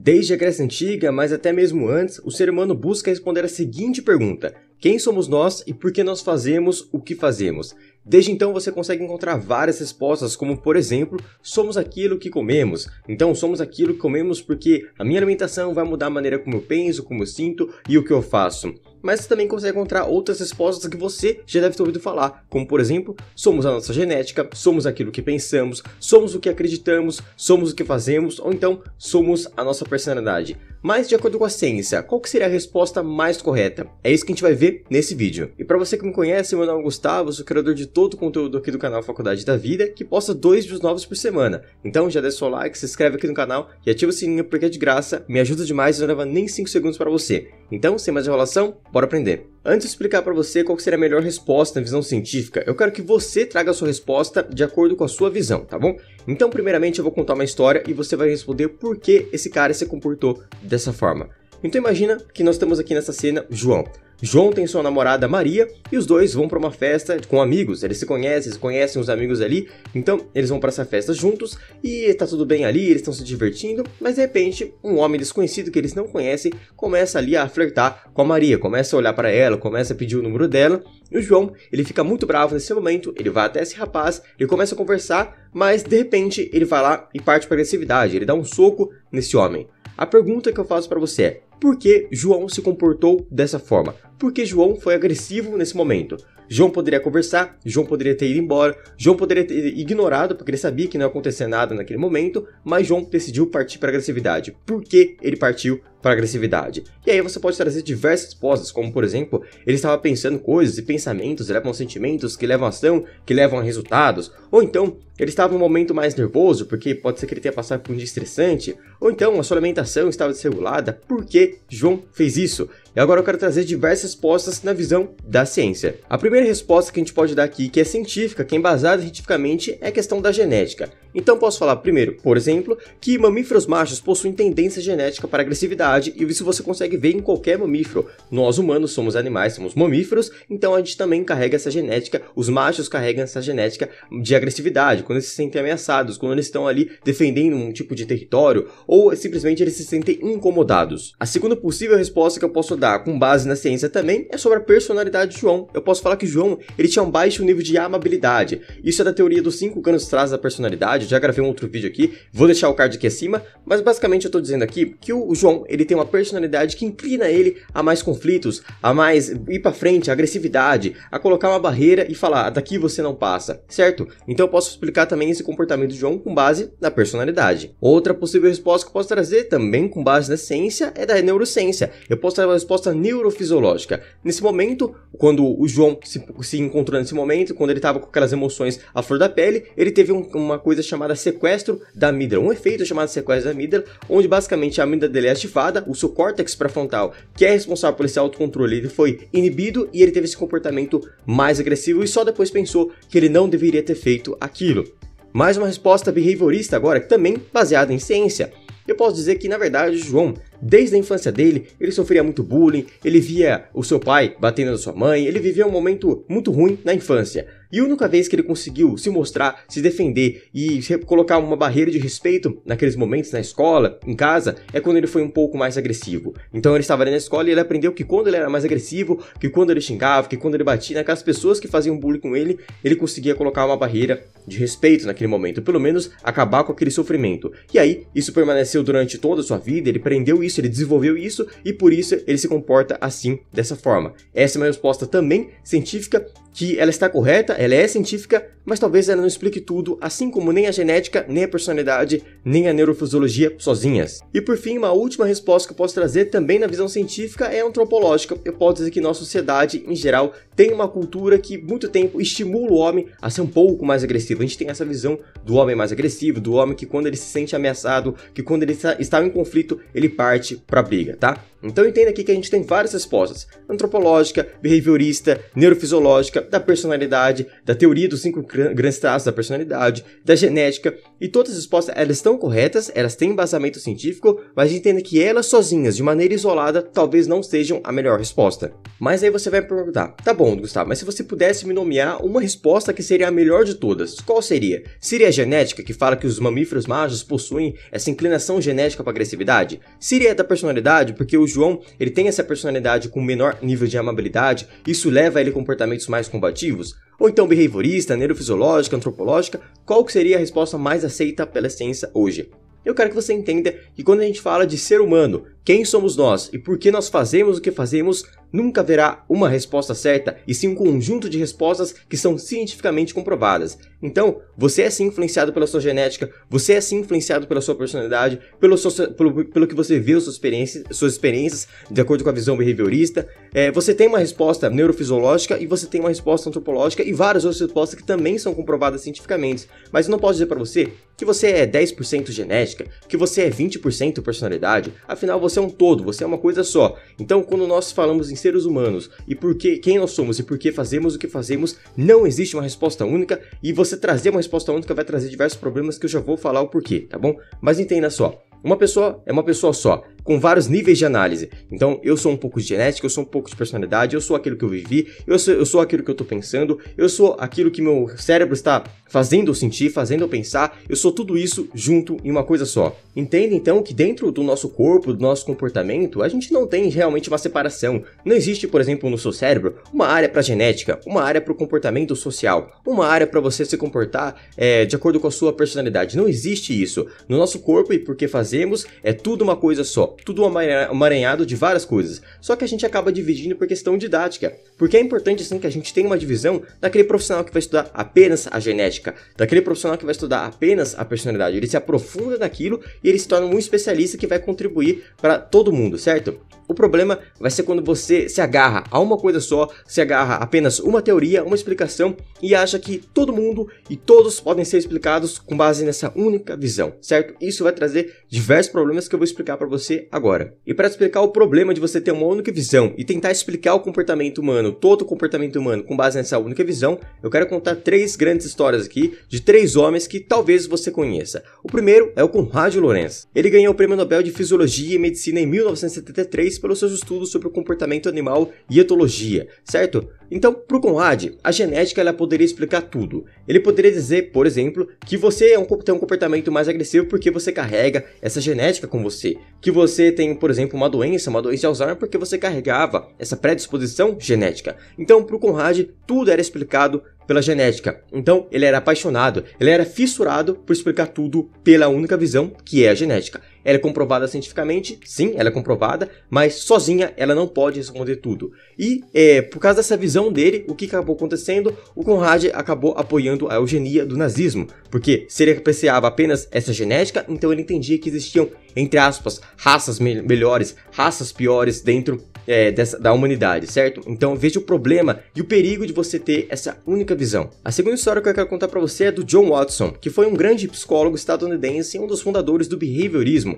Desde a Grécia Antiga, mas até mesmo antes, o ser humano busca responder a seguinte pergunta: quem somos nós e por que nós fazemos o que fazemos? Desde então você consegue encontrar várias respostas, como por exemplo, somos aquilo que comemos. Então somos aquilo que comemos porque a minha alimentação vai mudar a maneira como eu penso, como eu sinto e o que eu faço mas você também consegue encontrar outras respostas que você já deve ter ouvido falar, como por exemplo, somos a nossa genética, somos aquilo que pensamos, somos o que acreditamos, somos o que fazemos, ou então somos a nossa personalidade. Mas, de acordo com a ciência, qual que seria a resposta mais correta? É isso que a gente vai ver nesse vídeo. E para você que me conhece, meu nome é Gustavo, sou criador de todo o conteúdo aqui do canal Faculdade da Vida, que posta dois vídeos novos por semana. Então já deixa o like, se inscreve aqui no canal e ativa o sininho porque é de graça, me ajuda demais e não leva nem 5 segundos para você. Então, sem mais enrolação, bora aprender. Antes de explicar para você qual seria a melhor resposta na visão científica, eu quero que você traga a sua resposta de acordo com a sua visão, tá bom? Então, primeiramente, eu vou contar uma história e você vai responder por que esse cara se comportou dessa forma. Então imagina que nós estamos aqui nessa cena, João. João tem sua namorada Maria e os dois vão para uma festa com amigos. Eles se conhecem, eles conhecem os amigos ali, então eles vão para essa festa juntos e tá tudo bem ali, eles estão se divertindo. Mas de repente, um homem desconhecido que eles não conhecem começa ali a flertar com a Maria, começa a olhar para ela, começa a pedir o número dela. E o João, ele fica muito bravo nesse momento, ele vai até esse rapaz, ele começa a conversar, mas de repente ele vai lá e parte para agressividade, ele dá um soco nesse homem. A pergunta que eu faço para você é: por que João se comportou dessa forma? Por que João foi agressivo nesse momento? João poderia conversar, João poderia ter ido embora, João poderia ter ignorado porque ele sabia que não ia acontecer nada naquele momento, mas João decidiu partir para agressividade. Por que ele partiu para agressividade. E aí você pode trazer diversas respostas, como por exemplo, ele estava pensando coisas e pensamentos levam sentimentos, que levam a ação, que levam a resultados. Ou então, ele estava num momento mais nervoso, porque pode ser que ele tenha passado por um dia estressante. Ou então, a sua alimentação estava desregulada, porque João fez isso. E agora eu quero trazer diversas respostas na visão da ciência. A primeira resposta que a gente pode dar aqui, que é científica, que é embasada cientificamente, é a questão da genética. Então posso falar primeiro, por exemplo, que mamíferos machos possuem tendência genética para agressividade e isso você consegue ver em qualquer mamífero. Nós humanos somos animais, somos mamíferos, então a gente também carrega essa genética, os machos carregam essa genética de agressividade, quando eles se sentem ameaçados, quando eles estão ali defendendo um tipo de território, ou simplesmente eles se sentem incomodados. A segunda possível resposta que eu posso dar, com base na ciência também, é sobre a personalidade de João. Eu posso falar que João, ele tinha um baixo nível de amabilidade. Isso é da teoria dos cinco canos traços da personalidade, eu já gravei um outro vídeo aqui, vou deixar o card aqui acima, mas basicamente eu estou dizendo aqui que o João, ele ele tem uma personalidade que inclina ele a mais conflitos, a mais ir para frente, a agressividade, a colocar uma barreira e falar, ah, daqui você não passa, certo? Então eu posso explicar também esse comportamento de João com base na personalidade. Outra possível resposta que eu posso trazer também com base na ciência é da neurociência. Eu posso trazer uma resposta neurofisiológica. Nesse momento, quando o João se, se encontrou nesse momento, quando ele estava com aquelas emoções à flor da pele, ele teve um, uma coisa chamada sequestro da amígdala, um efeito chamado sequestro da amígdala, onde basicamente a amígdala dele é ativada o seu córtex pré-frontal, que é responsável por esse autocontrole, ele foi inibido e ele teve esse comportamento mais agressivo e só depois pensou que ele não deveria ter feito aquilo. Mais uma resposta behaviorista agora, também baseada em ciência. Eu posso dizer que, na verdade, João Desde a infância dele, ele sofria muito bullying, ele via o seu pai batendo na sua mãe, ele vivia um momento muito ruim na infância. E a única vez que ele conseguiu se mostrar, se defender e colocar uma barreira de respeito naqueles momentos na escola, em casa, é quando ele foi um pouco mais agressivo. Então ele estava ali na escola e ele aprendeu que quando ele era mais agressivo, que quando ele xingava, que quando ele batia naquelas pessoas que faziam bullying com ele, ele conseguia colocar uma barreira de respeito naquele momento, pelo menos acabar com aquele sofrimento. E aí, isso permaneceu durante toda a sua vida, ele aprendeu isso isso, ele desenvolveu isso e por isso ele se comporta assim, dessa forma. Essa é uma resposta também científica que ela está correta, ela é científica, mas talvez ela não explique tudo, assim como nem a genética, nem a personalidade, nem a neurofisiologia sozinhas. E por fim, uma última resposta que eu posso trazer também na visão científica é antropológica. Eu posso dizer que nossa sociedade, em geral, tem uma cultura que muito tempo estimula o homem a ser um pouco mais agressivo. A gente tem essa visão do homem mais agressivo, do homem que quando ele se sente ameaçado, que quando ele está em conflito, ele parte para a briga, tá? Então entenda aqui que a gente tem várias respostas: antropológica, behaviorista, neurofisiológica, da personalidade, da teoria dos cinco grandes traços da personalidade, da genética, e todas as respostas elas estão corretas, elas têm embasamento científico, mas entenda que elas sozinhas, de maneira isolada, talvez não sejam a melhor resposta. Mas aí você vai perguntar: tá bom, Gustavo, mas se você pudesse me nomear uma resposta que seria a melhor de todas, qual seria? Seria a genética, que fala que os mamíferos majos possuem essa inclinação genética para agressividade? Seria a da personalidade, porque o João, ele tem essa personalidade com menor nível de amabilidade, isso leva a ele a comportamentos mais combativos? Ou então behaviorista, neurofisiológica, antropológica, qual que seria a resposta mais aceita pela ciência hoje? Eu quero que você entenda que quando a gente fala de ser humano, quem somos nós e por que nós fazemos o que fazemos, nunca haverá uma resposta certa, e sim um conjunto de respostas que são cientificamente comprovadas. Então, você é sim influenciado pela sua genética, você é sim influenciado pela sua personalidade, pelo, seu, pelo, pelo que você vê, suas experiências, suas experiências, de acordo com a visão behaviorista. É, você tem uma resposta neurofisiológica e você tem uma resposta antropológica e várias outras respostas que também são comprovadas cientificamente. Mas eu não posso dizer para você que você é 10% genética, que você é 20% personalidade, afinal você você é um todo, você é uma coisa só. Então, quando nós falamos em seres humanos e por que, quem nós somos e por que fazemos o que fazemos, não existe uma resposta única e você trazer uma resposta única vai trazer diversos problemas que eu já vou falar o porquê, tá bom? Mas entenda só, uma pessoa é uma pessoa só com vários níveis de análise. Então, eu sou um pouco de genética, eu sou um pouco de personalidade, eu sou aquilo que eu vivi, eu sou, eu sou aquilo que eu tô pensando, eu sou aquilo que meu cérebro está fazendo eu sentir, fazendo eu pensar, eu sou tudo isso junto em uma coisa só. Entenda então que dentro do nosso corpo, do nosso comportamento, a gente não tem realmente uma separação. Não existe, por exemplo, no seu cérebro, uma área para genética, uma área para o comportamento social, uma área para você se comportar é, de acordo com a sua personalidade. Não existe isso. No nosso corpo e porque fazemos, é tudo uma coisa só tudo amaranhado de várias coisas. Só que a gente acaba dividindo por é questão didática. Porque é importante assim que a gente tenha uma divisão daquele profissional que vai estudar apenas a genética, daquele profissional que vai estudar apenas a personalidade. Ele se aprofunda naquilo e ele se torna um especialista que vai contribuir para todo mundo, certo? O problema vai ser quando você se agarra a uma coisa só, se agarra apenas uma teoria, uma explicação e acha que todo mundo e todos podem ser explicados com base nessa única visão, certo? Isso vai trazer diversos problemas que eu vou explicar para você agora. E para explicar o problema de você ter uma única visão e tentar explicar o comportamento humano humano, todo o comportamento humano, com base nessa única visão, eu quero contar três grandes histórias aqui de três homens que talvez você conheça. O primeiro é o Conrado Lorenz. Ele ganhou o Prêmio Nobel de Fisiologia e Medicina em 1973 pelos seus estudos sobre o comportamento animal e etologia, certo? Então, para o Conrad, a genética ela poderia explicar tudo. Ele poderia dizer, por exemplo, que você é um, tem um comportamento mais agressivo porque você carrega essa genética com você. Que você tem, por exemplo, uma doença, uma doença de Alzheimer, porque você carregava essa predisposição genética. Então, para o Conrad, tudo era explicado pela genética. Então, ele era apaixonado, ele era fissurado por explicar tudo pela única visão que é a genética. Ela é comprovada cientificamente, sim, ela é comprovada, mas sozinha ela não pode responder tudo. E é, por causa dessa visão dele, o que acabou acontecendo? O Conrad acabou apoiando a eugenia do nazismo, porque se ele apreciava apenas essa genética, então ele entendia que existiam, entre aspas, raças me melhores, raças piores dentro é, dessa, da humanidade, certo? Então veja o problema e o perigo de você ter essa única visão. A segunda história que eu quero contar para você é do John Watson, que foi um grande psicólogo estadunidense e um dos fundadores do behaviorismo,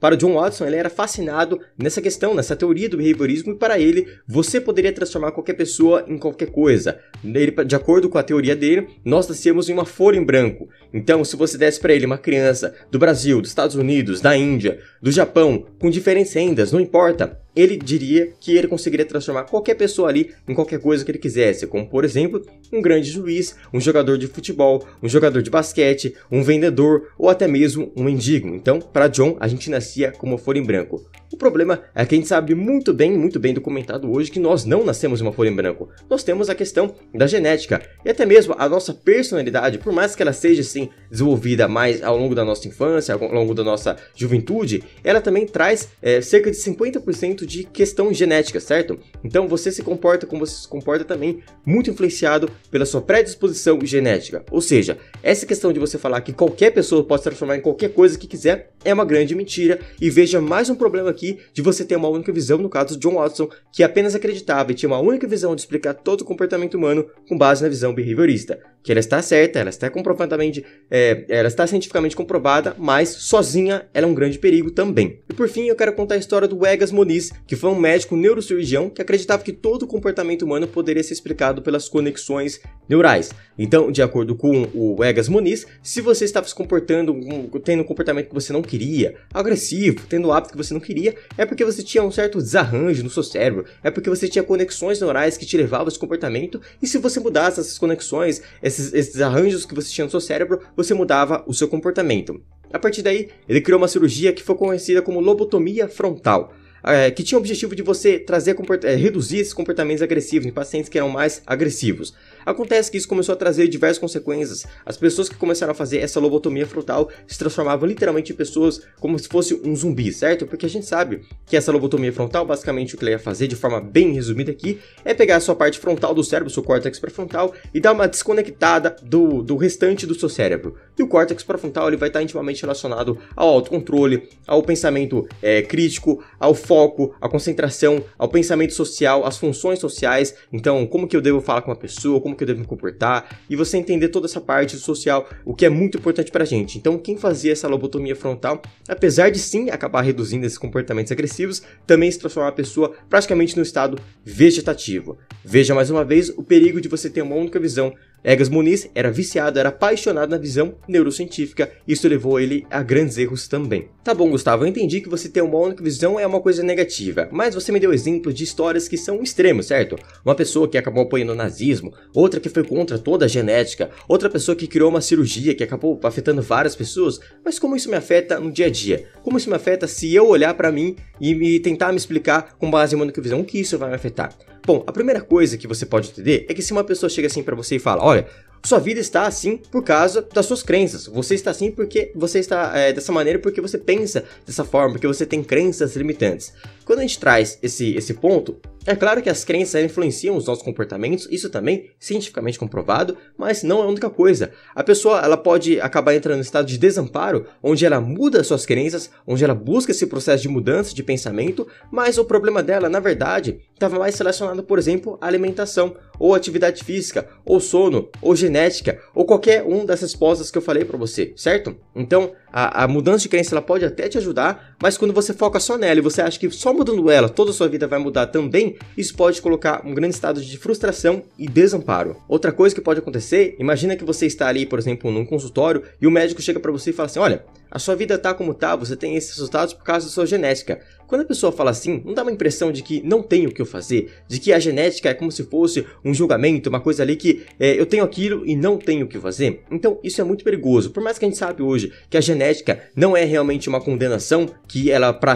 Para John Watson, ele era fascinado nessa questão, nessa teoria do behaviorismo, e para ele, você poderia transformar qualquer pessoa em qualquer coisa. Ele, de acordo com a teoria dele, nós nascemos em uma folha em branco. Então, se você desse para ele uma criança do Brasil, dos Estados Unidos, da Índia, do Japão, com diferentes rendas, não importa, ele diria que ele conseguiria transformar qualquer pessoa ali em qualquer coisa que ele quisesse, como por exemplo, um grande juiz, um jogador de futebol, um jogador de basquete, um vendedor ou até mesmo um mendigo. Então, para John, a gente nasce Garcia como for em Branco. O problema é que a gente sabe muito bem, muito bem documentado hoje que nós não nascemos uma folha em branco. Nós temos a questão da genética e até mesmo a nossa personalidade, por mais que ela seja assim desenvolvida mais ao longo da nossa infância, ao longo da nossa juventude, ela também traz é, cerca de 50% de questão genética, certo? Então você se comporta como você se comporta também muito influenciado pela sua predisposição genética. Ou seja, essa questão de você falar que qualquer pessoa pode se transformar em qualquer coisa que quiser é uma grande mentira e veja mais um problema aqui aqui de você ter uma única visão, no caso de John Watson, que apenas acreditava e tinha uma única visão de explicar todo o comportamento humano com base na visão behaviorista. Que ela está certa, ela está comprovadamente, é, ela está cientificamente comprovada, mas sozinha ela é um grande perigo também. E por fim, eu quero contar a história do Egas Moniz, que foi um médico neurocirurgião que acreditava que todo o comportamento humano poderia ser explicado pelas conexões neurais. Então, de acordo com o Egas Moniz, se você estava se comportando, tendo um comportamento que você não queria, agressivo, tendo o hábito que você não queria, é porque você tinha um certo desarranjo no seu cérebro, é porque você tinha conexões neurais que te levavam a esse comportamento, e se você mudasse essas conexões, esses, esses arranjos que você tinha no seu cérebro, você mudava o seu comportamento. A partir daí, ele criou uma cirurgia que foi conhecida como lobotomia frontal, é, que tinha o objetivo de você trazer é, reduzir esses comportamentos agressivos em pacientes que eram mais agressivos. Acontece que isso começou a trazer diversas consequências. As pessoas que começaram a fazer essa lobotomia frontal se transformavam literalmente em pessoas como se fosse um zumbi, certo? Porque a gente sabe que essa lobotomia frontal, basicamente o que ela ia fazer de forma bem resumida aqui, é pegar a sua parte frontal do cérebro, seu córtex pré-frontal, e dar uma desconectada do, do restante do seu cérebro. E o córtex pré-frontal ele vai estar intimamente relacionado ao autocontrole, ao pensamento é, crítico, ao foco, à concentração, ao pensamento social, às funções sociais, então como que eu devo falar com uma pessoa, como que eu devo me comportar, e você entender toda essa parte social, o que é muito importante pra gente. Então quem fazia essa lobotomia frontal, apesar de sim acabar reduzindo esses comportamentos agressivos, também se transformava a pessoa praticamente no estado vegetativo. Veja mais uma vez o perigo de você ter uma única visão Egas Muniz era viciado, era apaixonado na visão neurocientífica, isso levou ele a grandes erros também. Tá bom, Gustavo, eu entendi que você ter uma única visão é uma coisa negativa, mas você me deu exemplo de histórias que são extremos, certo? Uma pessoa que acabou apoiando o nazismo, outra que foi contra toda a genética, outra pessoa que criou uma cirurgia que acabou afetando várias pessoas, mas como isso me afeta no dia a dia? Como isso me afeta se eu olhar para mim e me tentar me explicar com base em uma única visão? O que isso vai me afetar? Bom, a primeira coisa que você pode entender é que se uma pessoa chega assim para você e fala, olha, sua vida está assim por causa das suas crenças. Você está assim porque você está é, dessa maneira porque você pensa dessa forma, porque você tem crenças limitantes. Quando a gente traz esse, esse ponto, é claro que as crenças influenciam os nossos comportamentos, isso também cientificamente comprovado, mas não é a única coisa. A pessoa ela pode acabar entrando em estado de desamparo, onde ela muda suas crenças, onde ela busca esse processo de mudança de pensamento, mas o problema dela, na verdade, estava mais relacionado, por exemplo, à alimentação, ou atividade física, ou sono, ou genética, ou qualquer um dessas postas que eu falei para você, certo? Então, a, a mudança de crença ela pode até te ajudar, mas quando você foca só nela e você acha que só mudando ela, toda a sua vida vai mudar também, isso pode colocar um grande estado de frustração e desamparo. Outra coisa que pode acontecer, imagina que você está ali, por exemplo, num consultório e o médico chega para você e fala assim: "Olha, a sua vida tá como tá, você tem esses resultados por causa da sua genética. Quando a pessoa fala assim, não dá uma impressão de que não tem o que eu fazer, de que a genética é como se fosse um julgamento, uma coisa ali que é, eu tenho aquilo e não tenho o que fazer? Então isso é muito perigoso. Por mais que a gente sabe hoje que a genética não é realmente uma condenação, que ela para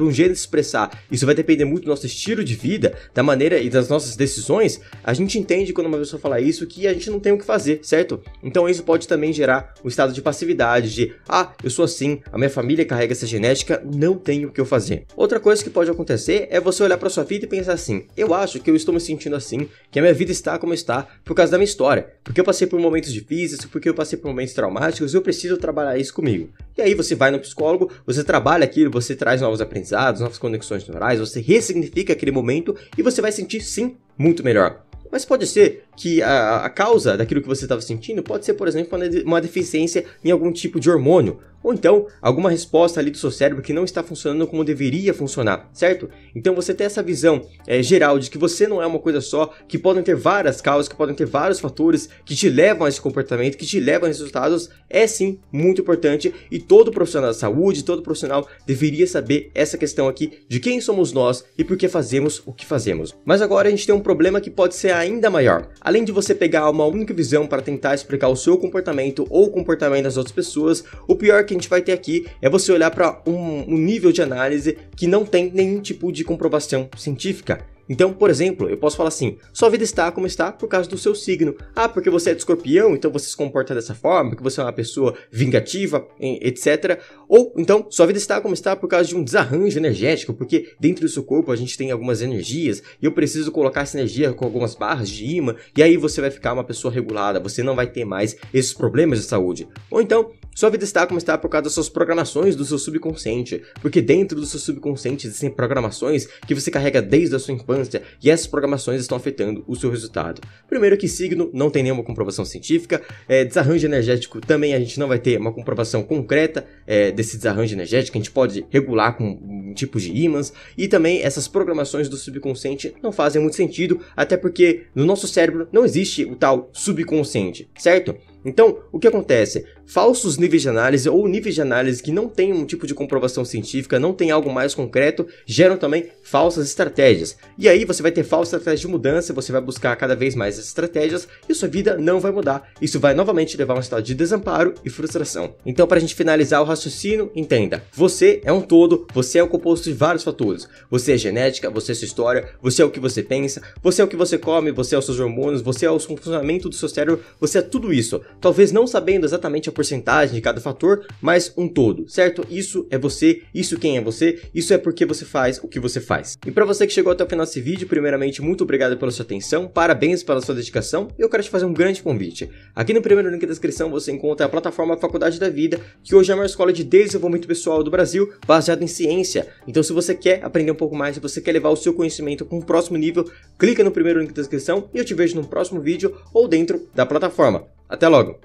um jeito se expressar, isso vai depender muito do nosso estilo de vida, da maneira e das nossas decisões. A gente entende quando uma pessoa fala isso que a gente não tem o que fazer, certo? Então isso pode também gerar o um estado de passividade, de ah, eu sou assim, a minha família carrega essa genética, não tenho o que eu fazer. Outra coisa que pode acontecer é você olhar para sua vida e pensar assim: eu acho que eu estou me sentindo assim, que a minha vida está como está por causa da minha história, porque eu passei por momentos difíceis, porque eu passei por momentos traumáticos, eu preciso trabalhar isso comigo. E aí você vai no psicólogo, você trabalha aquilo, você traz novos aprendizados, novas conexões neurais, você ressignifica aquele momento e você vai sentir sim muito melhor. Mas pode ser que a, a causa daquilo que você estava sentindo pode ser, por exemplo, uma, uma deficiência em algum tipo de hormônio, ou então alguma resposta ali do seu cérebro que não está funcionando como deveria funcionar, certo? Então você tem essa visão é, geral de que você não é uma coisa só, que podem ter várias causas, que podem ter vários fatores que te levam a esse comportamento, que te levam a resultados, é sim muito importante e todo profissional da saúde, todo profissional deveria saber essa questão aqui de quem somos nós e por que fazemos o que fazemos. Mas agora a gente tem um problema que pode ser ainda maior. A Além de você pegar uma única visão para tentar explicar o seu comportamento ou o comportamento das outras pessoas, o pior que a gente vai ter aqui é você olhar para um, um nível de análise que não tem nenhum tipo de comprovação científica. Então, por exemplo, eu posso falar assim: sua vida está como está por causa do seu signo. Ah, porque você é de escorpião, então você se comporta dessa forma, porque você é uma pessoa vingativa, etc. Ou então, sua vida está como está por causa de um desarranjo energético, porque dentro do seu corpo a gente tem algumas energias e eu preciso colocar essa energia com algumas barras de imã, e aí você vai ficar uma pessoa regulada, você não vai ter mais esses problemas de saúde. Ou então, sua vida está como está por causa das suas programações do seu subconsciente, porque dentro do seu subconsciente existem programações que você carrega desde a sua infância discrepância e essas programações estão afetando o seu resultado. Primeiro que signo não tem nenhuma comprovação científica, é, desarranjo energético também a gente não vai ter uma comprovação concreta é, desse desarranjo energético, a gente pode regular com um tipos de ímãs, e também essas programações do subconsciente não fazem muito sentido, até porque no nosso cérebro não existe o tal subconsciente, certo? Então, o que acontece? Falsos níveis de análise ou níveis de análise que não têm um tipo de comprovação científica, não tem algo mais concreto, geram também falsas estratégias. E aí você vai ter falsas estratégias de mudança, você vai buscar cada vez mais estratégias e sua vida não vai mudar. Isso vai novamente levar a um estado de desamparo e frustração. Então, para a gente finalizar o raciocínio, entenda: você é um todo, você é um composto de vários fatores. Você é genética, você é sua história, você é o que você pensa, você é o que você come, você é os seus hormônios, você é o funcionamento do seu cérebro, você é tudo isso talvez não sabendo exatamente a porcentagem de cada fator, mas um todo, certo? Isso é você, isso quem é você, isso é porque você faz o que você faz. E para você que chegou até o final desse vídeo, primeiramente, muito obrigado pela sua atenção, parabéns pela sua dedicação, eu quero te fazer um grande convite. Aqui no primeiro link da descrição você encontra a plataforma Faculdade da Vida, que hoje é a maior escola de desenvolvimento pessoal do Brasil, baseada em ciência. Então se você quer aprender um pouco mais, se você quer levar o seu conhecimento para um próximo nível, clica no primeiro link da descrição e eu te vejo no próximo vídeo ou dentro da plataforma. Até logo!